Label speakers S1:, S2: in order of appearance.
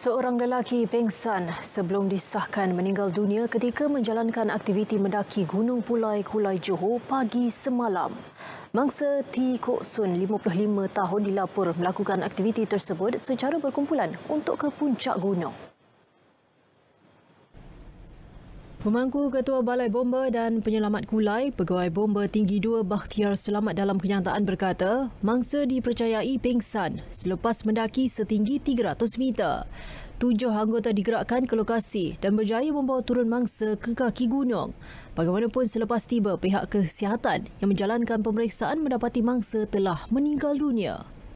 S1: Seorang lelaki pingsan sebelum disahkan meninggal dunia ketika menjalankan aktiviti mendaki Gunung Pulai Kulai Johor pagi semalam. Mangsa T. Kok Sun, 55 tahun dilaporkan melakukan aktiviti tersebut secara berkumpulan untuk ke puncak gunung. Pemangku Ketua Balai Bomba dan Penyelamat Kulai, Pegawai Bomba Tinggi 2 Bakhtiar Selamat dalam kenyataan berkata, mangsa dipercayai pingsan selepas mendaki setinggi 300 meter. Tujuh anggota digerakkan ke lokasi dan berjaya membawa turun mangsa ke kaki gunung. Bagaimanapun selepas tiba, pihak kesihatan yang menjalankan pemeriksaan mendapati mangsa telah meninggal dunia.